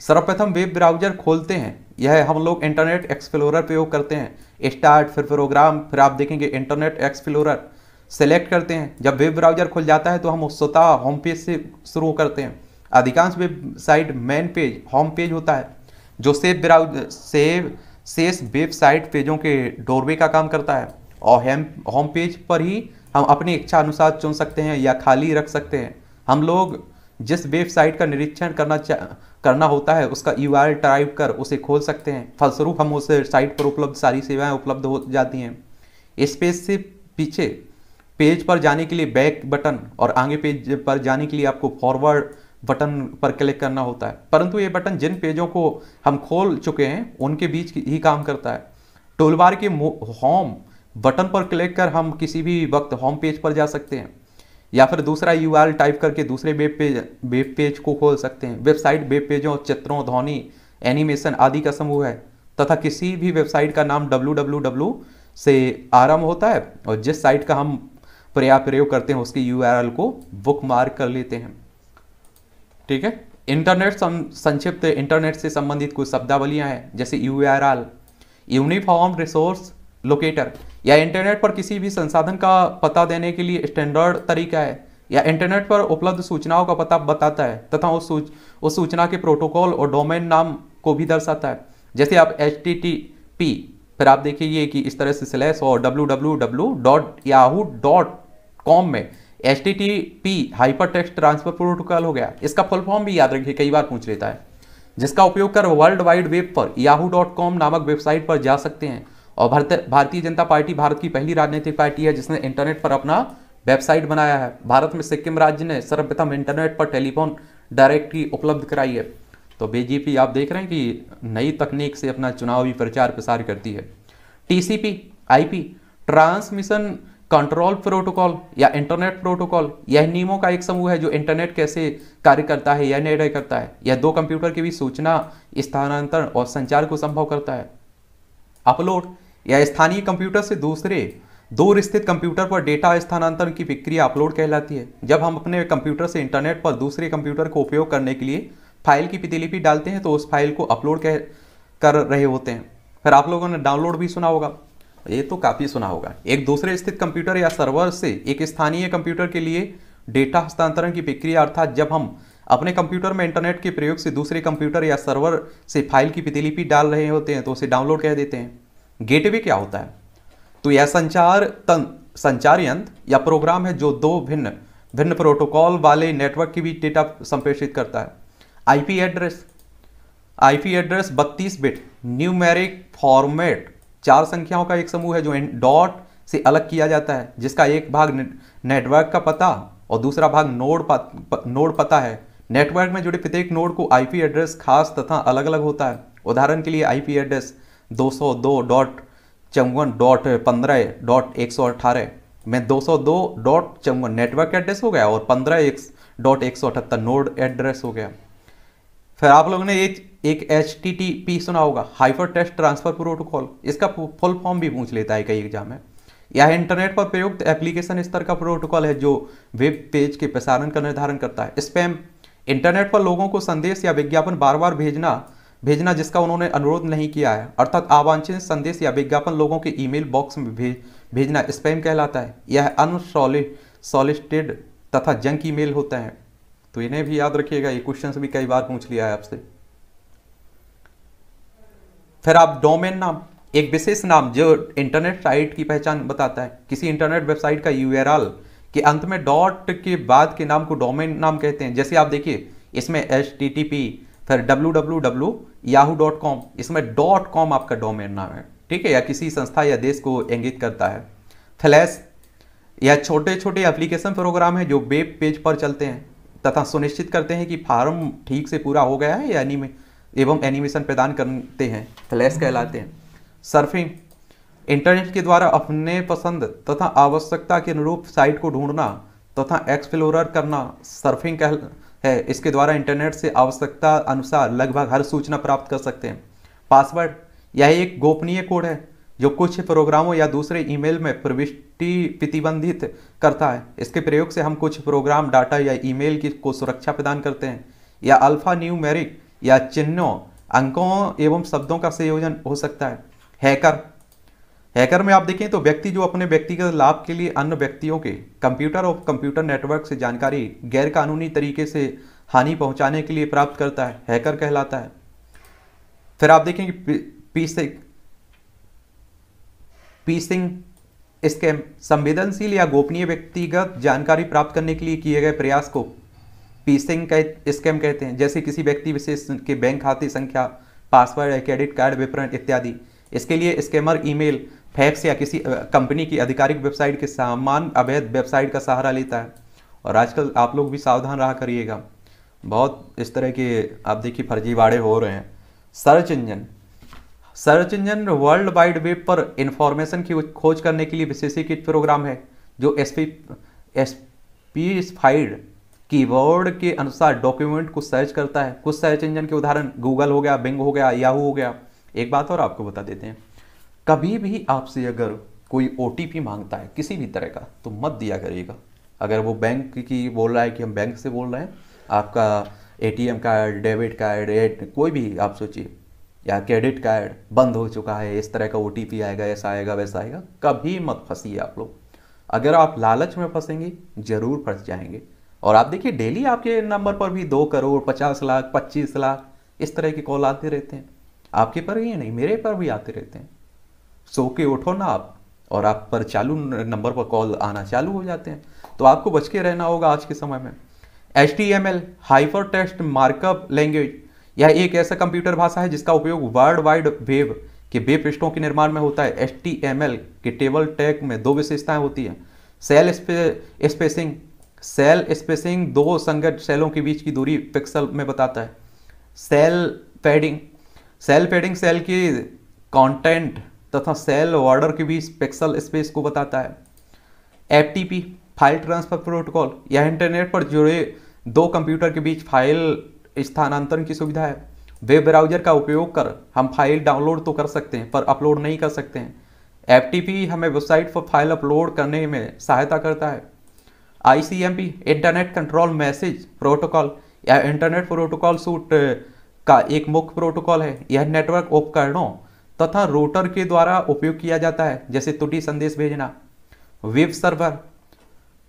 A: सर्वप्रथम वेब ब्राउजर खोलते हैं यह हम लोग इंटरनेट एक्सप्लोरर प्रयोग करते हैं स्टार्ट फिर प्रोग्राम फिर आप देखेंगे इंटरनेट एक्सप्लोरर सेलेक्ट करते हैं जब वेब ब्राउजर खुल जाता है तो हम स्वतः होम पेज से शुरू करते हैं अधिकांश website main page home page होता है जो सेव ब्राउज सेव शेष वेबसाइट पेजों के डोरवे का काम करता है और हेम होम पेज पर ही हम अपनी इच्छा अनुसार चुन सकते हैं या खाली रख सकते हैं हम लोग जिस वेबसाइट का निरीक्षण करना करना होता है उसका यू आर टाइप कर उसे खोल सकते हैं फलस्वरूप हम उस साइट पर उपलब्ध सारी सेवाएं उपलब्ध हो जाती हैं इस पेज से पीछे पेज पर जाने के लिए बैक बटन और आगे पेज पर जाने के लिए आपको फॉरवर्ड बटन पर क्लिक करना होता है परंतु ये बटन जिन पेजों को हम खोल चुके हैं उनके बीच ही काम करता है टोलबार के होम बटन पर क्लिक कर हम किसी भी वक्त होम पेज पर जा सकते हैं या फिर दूसरा यू टाइप करके दूसरे वेब पेज वेब पेज को खोल सकते हैं वेबसाइट वेब पेजों चित्रों ध्वनि एनिमेशन आदि का समूह है तथा किसी भी वेबसाइट का नाम डब्ल्यू से आरंभ होता है और जिस साइट का हम प्रया प्रयोग करते हैं उसकी यू को बुक मार्क कर लेते हैं ठीक है इंटरनेट संक्षिप्त इंटरनेट से संबंधित कुछ शब्दावलियां हैं जैसे यू यूनिफॉर्म रिसोर्स लोकेटर या इंटरनेट पर किसी भी संसाधन का पता देने के लिए स्टैंडर्ड तरीका है या इंटरनेट पर उपलब्ध सूचनाओं का पता बताता है तथा उस सूच उस सूचना के प्रोटोकॉल और डोमेन नाम को भी दर्शाता है जैसे आप एच टी टी पी फिर आप देखिए कि इस तरह से स्लैश और W W W dot Yahoo dot com में H T T P hyper text transfer protocol हो गया इसका फुल फॉर्म भी याद रखिए कई बार पूछ लेता है जिसका उपयोग कर वर्ल्ड वाइड वेब पर याहू डॉट कॉम नामक वेबसाइट पर जा सकते हैं और भारत भारतीय जनता पार्टी भारत की पहली राजनीतिक पार्टी है जिसने इंटरनेट पर अपना वेबसाइट बनाया है भारत में सिक्किम राज्य ने सर्वप्रथम इंटरनेट पर टेलीफोन डायरेक्टरी उपलब्ध कराई है तो बीजेपी आप देख रहे हैं कि नई तकनीक से अपना चुनावी प्रचार प्रसार करती है TCP IP transmission control protocol या इंटरनेट प्रोटोकॉल यह नियमों का एक समूह है जो इंटरनेट कैसे कार्य करता है या निर्णय करता है यह दो कंप्यूटर के बीच सूचना स्थानांतरण और संचार को संभव करता है अपलोड या स्थानीय कंप्यूटर से दूसरे दूर स्थित कंप्यूटर पर डेटा स्थानांतरण की प्रक्रिया अपलोड कहलाती है जब हम अपने कंप्यूटर से इंटरनेट पर दूसरे कंप्यूटर को उपयोग करने के लिए फाइल की प्रतिलिपि डालते हैं तो उस फाइल को अपलोड कह कर रहे होते हैं फिर आप लोगों ने डाउनलोड भी सुना होगा ये तो काफ़ी सुना होगा एक दूसरे स्थित कंप्यूटर या सर्वर से एक स्थानीय कंप्यूटर के लिए डेटा हस्तांतरण की प्रक्रिया अर्थात जब हम अपने कंप्यूटर में इंटरनेट के प्रयोग से दूसरे कंप्यूटर या सर्वर से फाइल की प्रतिलिपि डाल रहे होते हैं तो उसे डाउनलोड कह देते हैं गेटवे क्या होता है तो यह संचार तन संचार यंत्र या प्रोग्राम है जो दो भिन्न भिन्न प्रोटोकॉल वाले नेटवर्क के बीच डेटा संप्रेषित करता है IP address IP address 32 bit numeric format चार संख्याओं का एक समूह है जो डॉट से अलग किया जाता है जिसका एक भाग नेटवर्क का पता और दूसरा भाग नोड नोड पता है नेटवर्क में जुड़े प्रत्येक नोड को आईपी एड्रेस खास तथा अलग अलग होता है उदाहरण के लिए आईपी एड्रेस दो डॉट डॉट पंद्रह डॉट एक सौ अट्ठारह में दो सौ दो डॉट नेटवर्क एड्रेस हो गया और पंद्रह एक डॉट एक सौ अठहत्तर नोड एड्रेस हो गया फिर आप लोगों ने एक एक एच टी टी पी सुना होगा हाइपर टेस्ट ट्रांसफर प्रोटोकॉल इसका फुल फॉर्म भी पूछ लेता है कई एग्जाम में यह इंटरनेट पर प्रयुक्त एप्लीकेशन स्तर का प्रोटोकॉल है जो वेब पेज के प्रसारण का निर्धारण करता है स्पैम इंटरनेट पर लोगों को संदेश या विज्ञापन बार बार भेजना भेजना जिसका उन्होंने अनुरोध नहीं किया है अर्थात आवांछित संदेश या विज्ञापन लोगों के ईमेल बॉक्स में भेज भेजना स्पैम कहलाता है यह अनसॉलिस्टेड तथा जंक ईमेल होता है तो इन्हें भी याद रखिएगा ये क्वेश्चन भी कई बार पूछ लिया है आपसे फिर आप डोमेन नाम एक विशेष नाम जो इंटरनेट साइट की पहचान बताता है किसी इंटरनेट वेबसाइट का यूआरएल के अंत में डॉट के बाद के नाम को डोमेन नाम कहते हैं जैसे आप देखिए इसमें एच टी टी पी फिर W W W Yahoo dot com इसमें डॉट कॉम आपका डोमेन नाम है ठीक है या किसी संस्था या देश को इंगित करता है फ्लैश या छोटे छोटे एप्लीकेशन प्रोग्राम है जो वेब पेज पर चलते हैं तथा सुनिश्चित करते हैं कि फार्म ठीक से पूरा हो गया है या एनिमे एवं एनिमेशन प्रदान करते हैं फ्लैश कहलाते हैं सर्फिंग इंटरनेट के द्वारा अपने पसंद तथा आवश्यकता के अनुरूप साइट को ढूंढना तथा एक्सप्लोरर करना सर्फिंग कहला है इसके द्वारा इंटरनेट से आवश्यकता अनुसार लगभग हर सूचना प्राप्त कर सकते हैं पासवर्ड यह एक गोपनीय कोड है जो कुछ प्रोग्रामों या दूसरे ईमेल में प्रविष्टि प्रतिबंधित करता है इसके प्रयोग से हम कुछ प्रोग्राम डाटा या ईमेल की को सुरक्षा प्रदान करते हैं या अल्फा न्यूमेरिक या चिन्हों अंकों एवं शब्दों का संयोजन हो सकता है हैकर हैकर में आप देखें तो व्यक्ति जो अपने व्यक्तिगत लाभ के लिए अन्य व्यक्तियों के कंप्यूटर और कंप्यूटर नेटवर्क से जानकारी गैरकानूनी तरीके से हानि पहुंचाने के लिए प्राप्त करता है हैकर कहलाता है फिर आप देखें कि पीसिंग पीसिंग स्कैम संवेदनशील या गोपनीय व्यक्तिगत जानकारी प्राप्त करने के लिए किए गए प्रयास को पीसिंग कह स्कैम कहते हैं जैसे किसी व्यक्ति विशेष के बैंक खाते संख्या पासवर्ड या क्रेडिट कार्ड विपरण इत्यादि इसके लिए स्कैमर ईमेल फैक्स या किसी कंपनी की आधिकारिक वेबसाइट के सामान अवैध वेबसाइट का सहारा लेता है और आजकल आप लोग भी सावधान रहा करिएगा बहुत इस तरह के आप देखिए फर्जीवाड़े हो रहे हैं search engine search engine world wide web पर इंफॉर्मेशन की खोज करने के लिए विशेषीकृत प्रोग्राम है जो S P S P keyword के अनुसार डॉक्यूमेंट को सर्च करता है कुछ सर्च इंजन के उदाहरण गूगल हो गया बिंग हो गया याहू हो गया एक बात और आपको बता देते हैं कभी भी आपसे अगर कोई ओ मांगता है किसी भी तरह का तो मत दिया करिएगा अगर वो बैंक की बोल रहा है कि हम बैंक से बोल रहे हैं आपका ए कार्ड डेबिट कार्ड एट कोई भी आप सोचिए या क्रेडिट कार्ड बंद हो चुका है इस तरह का ओ आएगा ऐसा आएगा वैसा आएगा कभी मत फंसी आप लोग अगर आप लालच में फंसेंगे ज़रूर फंस जाएंगे और आप देखिए डेली आपके नंबर पर भी दो करोड़ पचास लाख पच्चीस लाख इस तरह के कॉल आते रहते हैं आपके पर ही नहीं मेरे पर भी आते रहते हैं सो के उठो ना आप और आप पर चालू नंबर पर कॉल आना चालू हो जाते हैं तो आपको बच के रहना होगा आज के समय में H T M L hyper text markup language यह एक ऐसा कंप्यूटर भाषा है जिसका उपयोग वर्ल्ड वाइड वेब के वेब पृष्ठों के निर्माण में होता है एच टी एम एल के टेबल टैग में दो विशेषताएं होती हैं सेल स्पे, स्पेसिंग सेल स्पेसिंग दो संगत सेलों के बीच की दूरी पिक्सल में बताता है cell padding cell padding cell की कंटेंट तथा सेल ऑर्डर के बीच पिक्सल स्पेस को बताता है एफ फाइल ट्रांसफर प्रोटोकॉल यह इंटरनेट पर जुड़े दो कंप्यूटर के बीच फाइल स्थानांतरण की सुविधा है वेब ब्राउजर का उपयोग कर हम फाइल डाउनलोड तो कर सकते हैं पर अपलोड नहीं कर सकते हैं एफ हमें वेबसाइट पर फाइल अपलोड करने में सहायता करता है I internet control message protocol या इंटरनेट प्रोटोकॉल सूट का एक मुख्य प्रोटोकॉल है यह नेटवर्क उपकरणों तथा रोटर के द्वारा उपयोग किया जाता है जैसे तुटी संदेश भेजना वेब सर्वर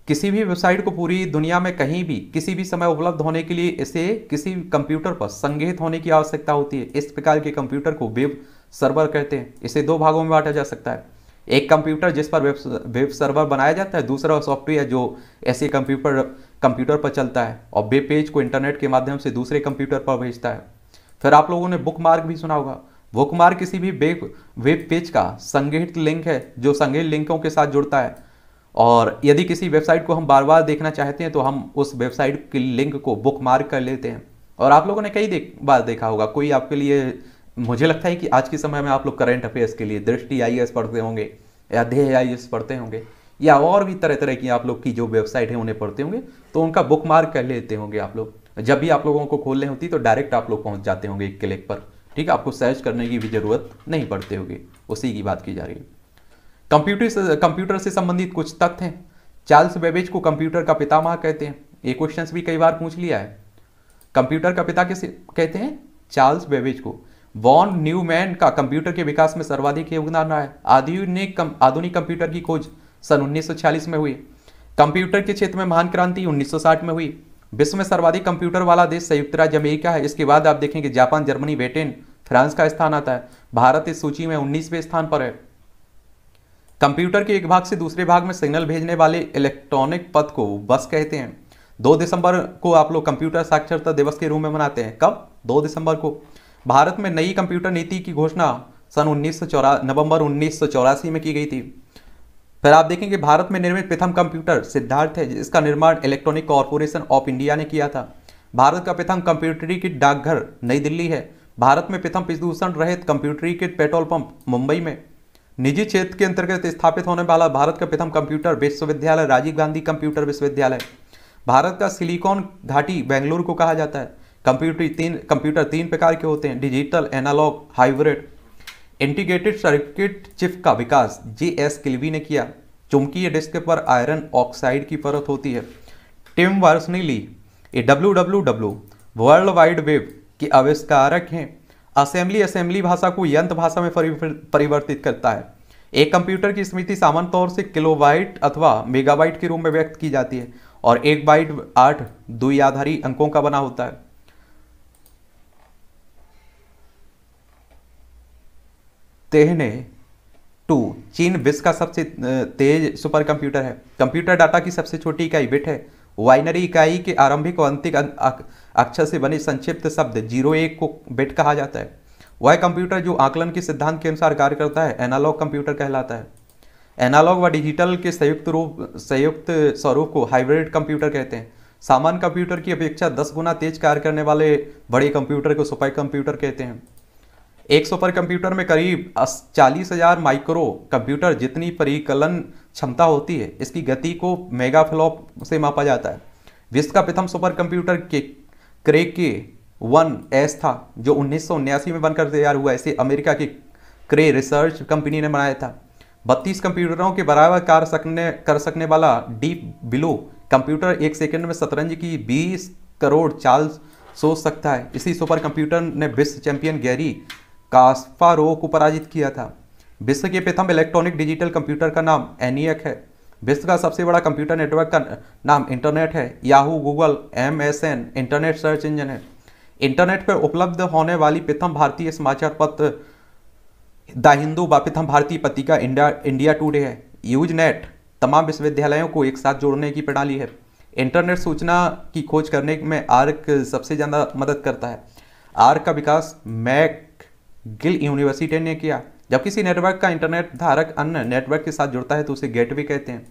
A: किसी भी वेबसाइट को पूरी दुनिया में कहीं भी किसी भी समय उपलब्ध होने के लिए इसे किसी कंप्यूटर पर संग्रहित होने की आवश्यकता होती है इस प्रकार के कंप्यूटर को वेब सर्वर कहते हैं इसे दो भागों में बांटा जा सकता है एक कंप्यूटर जिस पर वेब वेब सर्वर बनाया जाता है दूसरा सॉफ्टवेयर जो ऐसे कंप्यूटर कंप्यूटर पर चलता है और वेब पेज को इंटरनेट के माध्यम से दूसरे कंप्यूटर पर भेजता है फिर आप लोगों ने बुक मार्क भी सुना होगा कुमार किसी भी वेब वेब पेज का संगठित लिंक है जो संगठित लिंकों के साथ जुड़ता है और यदि किसी वेबसाइट को हम बार बार देखना चाहते हैं तो हम उस वेबसाइट के लिंक को बुक कर लेते हैं और आप लोगों ने कई देख, बार देखा होगा कोई आपके लिए मुझे लगता है कि आज के समय में आप लोग करंट अफेयर्स के लिए दृष्टि आई पढ़ते होंगे या ध्येय आई पढ़ते होंगे या और भी तरह तरह की आप लोग की जो वेबसाइट है उन्हें पढ़ते होंगे तो उनका बुक कर लेते होंगे आप लोग जब भी आप लोगों को खोलने होती तो डायरेक्ट आप लोग पहुंच जाते होंगे एक क्लिक पर ठीक है आपको सर्च करने की भी ज़रूरत नहीं पड़ती होगी उसी की बात की जा रही है कंप्यूटर से कंप्यूटर से संबंधित कुछ तथ्य हैं चार्ल्स बेबेज को कंप्यूटर का पिता माँ कहते हैं ये क्वेश्चन भी कई बार पूछ लिया है कंप्यूटर का पिता किसे कहते हैं चार्ल्स बेबेज को वॉन न्यूमैन का कंप्यूटर के विकास में सर्वाधिक योगदान रहा है आधुनिक आधुनिक कंप्यूटर की खोज सन 1940 में हुई कंप्यूटर के क्षेत्र में महान क्रांति 1960 में हुई विश्व में सर्वाधिक कंप्यूटर वाला देश संयुक्त राज्य अमेरिका है इसके बाद आप देखेंगे जापान जर्मनी ब्रिटेन फ्रांस का स्थान आता है भारत इस सूची में उन्नीसवें स्थान पर है कंप्यूटर के एक भाग से दूसरे भाग में सिग्नल भेजने वाले इलेक्ट्रॉनिक पथ को बस कहते हैं दो दिसंबर को आप लोग कंप्यूटर साक्षरता दिवस के रूप में मनाते हैं कब दो दिसंबर को भारत में नई कंप्यूटर नीति की घोषणा सन उन्नीस नवंबर उन्नीस में की गई थी फिर आप देखेंगे भारत में निर्मित प्रथम कंप्यूटर सिद्धार्थ है जिसका निर्माण इलेक्ट्रॉनिक कॉरपोरेशन ऑफ इंडिया ने किया था भारत का प्रथम की डाकघर नई दिल्ली है भारत में प्रथम प्रदूषण रहित कंप्यूटरीकृत पेट्रोल पंप मुंबई में निजी क्षेत्र के अंतर्गत स्थापित होने वाला भारत का प्रथम कंप्यूटर विश्वविद्यालय राजीव गांधी कंप्यूटर विश्वविद्यालय भारत का सिलिकॉन घाटी बेंगलुरु को कहा जाता है कंप्यूटर तीन कंप्यूटर तीन प्रकार के होते हैं digital analog hybrid integrated circuit chip का विकास जे एस किल्वी ने किया चुमकीय डिस्क पर आयरन ऑक्साइड की परत होती है टिम वर्सनी ली ए W W W world wide web कि आविष्कारक हैं असेंबली असेंबली भाषा को यंत्र भाषा में परिवर्तित करता है एक कंप्यूटर की स्मृति सामान्य तौर से किलोबाइट अथवा मेगाबाइट के रूप में व्यक्त की जाती है और एक बाइट आठ दुई आधारी अंकों का बना होता है तेहने टू चीन विश्व का सबसे तेज सुपर कंप्यूटर है कंप्यूटर डाटा की सबसे छोटी इकाई बिट है वाइनरी इकाई के आरंभिक और अंतिक अं- अक्षर से बने संक्षिप्त शब्द जीरो एक को बिट कहा जाता है वह कंप्यूटर जो आकलन के सिद्धांत के अनुसार कार्य करता है एनालॉग कंप्यूटर कहलाता है एनालॉग व डिजिटल के संयुक्त रूप संयुक्त स्वरूप को हाइब्रिड कंप्यूटर कहते हैं सामान्य कंप्यूटर की अपेक्षा दस गुना तेज कार्य करने वाले बड़े कंप्यूटर को सुपर कंप्यूटर कहते हैं एक सुपर कंप्यूटर में करीब चालीस हजार माइक्रो कंप्यूटर जितनी परिकलन क्षमता होती है इसकी गति को मेगा फ्लॉप से मापा जाता है विश्व का प्रथम सुपर कंप्यूटर के क्रे के वन एस था जो उन्नीस में बनकर तैयार हुआ इसे अमेरिका की क्रे रिसर्च कंपनी ने बनाया था बत्तीस कंप्यूटरों के बराबर कार सकने कर सकने वाला डीप बिलो कंप्यूटर एक सेकंड में शतरंज की 20 करोड़ चाल सोच सकता है इसी सुपर कंप्यूटर ने विश्व चैंपियन गैरी कास्पारो को पराजित किया था विश्व के प्रथम इलेक्ट्रॉनिक डिजिटल कंप्यूटर का नाम एनियक है विश्व का सबसे बड़ा कंप्यूटर नेटवर्क का नाम इंटरनेट है Yahoo Google M S N internet search engine है इंटरनेट पर उपलब्ध होने वाली प्रथम भारतीय समाचार पत्र द हिंदू व प्रथम भारतीय पत्रिका इंडिया इंडिया टूडे है यूजनेट तमाम विश्वविद्यालयों को एक साथ जोड़ने की प्रणाली है इंटरनेट सूचना की खोज करने में आर्क सबसे ज़्यादा मदद करता है आर्क का विकास मैक गिल यूनिवर्सिटी ने किया जब किसी नेटवर्क का इंटरनेट धारक अन्य नेटवर्क के साथ जुड़ता है तो उसे गेट कहते हैं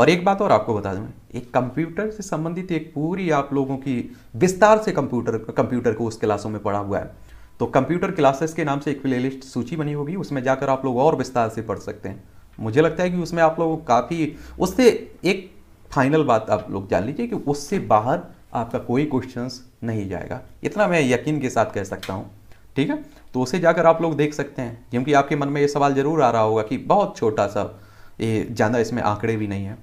A: और एक बात और आपको बता दूं एक कंप्यूटर से संबंधित एक पूरी आप लोगों की विस्तार से कंप्यूटर कंप्यूटर को उस क्लासों में पढ़ा हुआ है तो कंप्यूटर क्लासेस के नाम से एक प्लेलिस्ट सूची बनी होगी उसमें जाकर आप लोग और विस्तार से पढ़ सकते हैं मुझे लगता है कि उसमें आप लोग काफ़ी उससे एक फाइनल बात आप लोग जान लीजिए कि उससे बाहर आपका कोई क्वेश्चन नहीं जाएगा इतना मैं यकीन के साथ कह सकता हूँ ठीक है तो उसे जाकर आप लोग देख सकते हैं क्योंकि आपके मन में ये सवाल ज़रूर आ रहा होगा कि बहुत छोटा सा ये ज़्यादा इसमें आंकड़े भी नहीं है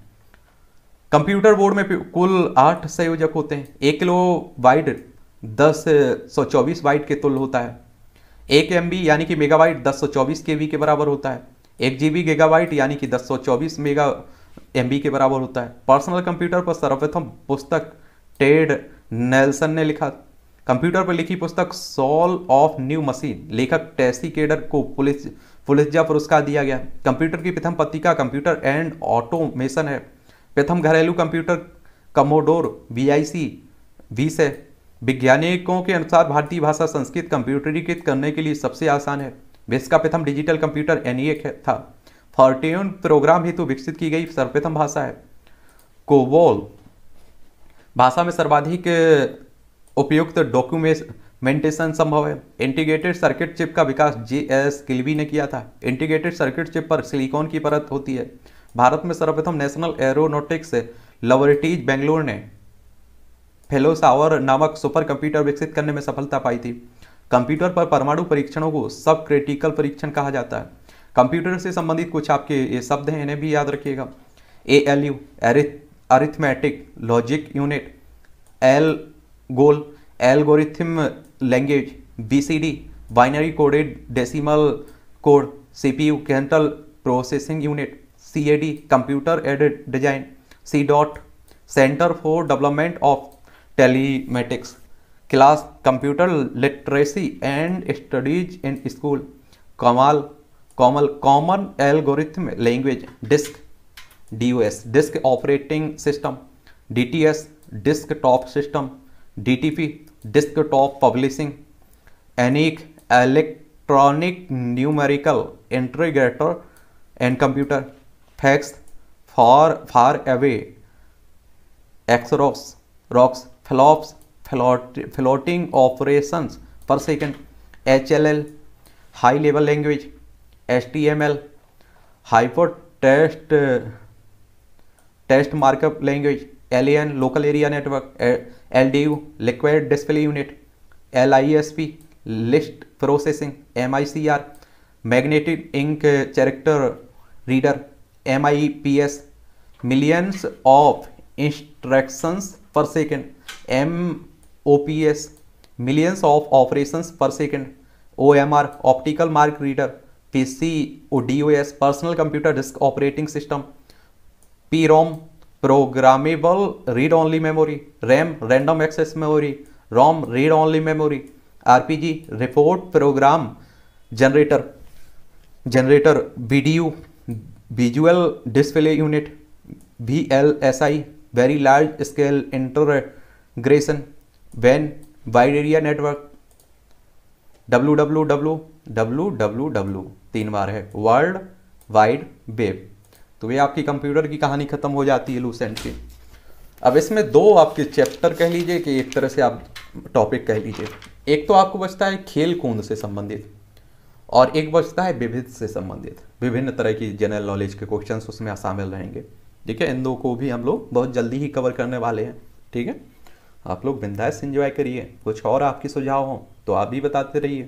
A: कंप्यूटर बोर्ड में कुल आठ संयोजक होते हैं एक किलो वाइड दस सौ चौबीस वाइट के तुल होता है एक एम यानी कि मेगावाइट दस सौ चौबीस के वी के बराबर होता है एक जी बी गेगावाइट यानी कि दस सौ चौबीस मेगा एम के बराबर होता है पर्सनल कंप्यूटर पर सर्वप्रथम पुस्तक टेड नेल्सन ने लिखा कंप्यूटर पर लिखी पुस्तक सॉल ऑफ न्यू मशीन लेखक टेसी केडर को पुलिस फुलिज्जा पुरस्कार दिया गया कंप्यूटर की प्रथम पत्रिका कंप्यूटर एंड ऑटोमेशन है प्रथम घरेलू computer Commodore V I C बीस है वैज्ञानिकों के अनुसार भारतीय भाषा संस्कृत कंप्यूटरीकृत करने के लिए सबसे आसान है विश्व का प्रथम डिजिटल कंप्यूटर एन e था फॉर्टेन प्रोग्राम हेतु विकसित की गई सर्वप्रथम भाषा है कोवोल भाषा में सर्वाधिक उपयुक्त डॉक्यूमेंटेशन संभव है इंटीग्रेटेड सर्किट चिप का विकास जे एस किलवी ने किया था इंटीग्रेटेड सर्किट चिप पर सिलिकॉन की परत होती है भारत में सर्वप्रथम नेशनल एरोनोटिक्स लेबोरेटरीज बेंगलोर ने फेलोसावर नामक सुपर कंप्यूटर विकसित करने में सफलता पाई थी कंप्यूटर पर परमाणु परीक्षणों को सब क्रिटिकल परीक्षण कहा जाता है कंप्यूटर से संबंधित कुछ आपके ये शब्द हैं इन्हें भी याद रखिएगा A L U arithmetic logic unit Algol algorithm language BCD binary coded decimal code CPU central processing unit CAD computer aided design C dot centre for development of telematics class computer literacy and studies in school COMAL COMAL common algorithm language disk D disk operating system D T S disk top system disk desktop publishing ENIAC electronic numerical integrator and computer fax for far away एक्सरॉक्स रॉक्स flops floating operation per second H L L high level language H T M L hyper test test markup language LAN local area network L D U liquid display unit L I S P list processing M I C R magnetic ink character reader M I P S millions of instructions per second M O P S millions of operations per second O M R optical mark reader P C O D O S personal computer disk operating system P ROM programmable read only memory RAM random access memory ROM read only memory RPG report program generator generator U visual display unit V L S I very large scale integration वैन wide area network W W W W W W तीन बार है world wide web तो भैया आपकी computer की कहानी ख़त्म हो जाती है लूसेंट की अब इसमें दो आपके चैप्टर कह लीजिए कि एक तरह से आप टॉपिक कह लीजिए एक तो आपको बचता है खेल कूद से संबंधित और एक बचता है विभिन्न से संबंधित विभिन्न तरह की जनरल नॉलेज के क्वेश्चंस उसमें शामिल रहेंगे ठीक है इन दो को भी हम लोग बहुत जल्दी ही कवर करने वाले हैं ठीक है आप लोग बिंदास इंजॉय करिए कुछ और आपके सुझाव हों तो आप भी बताते रहिए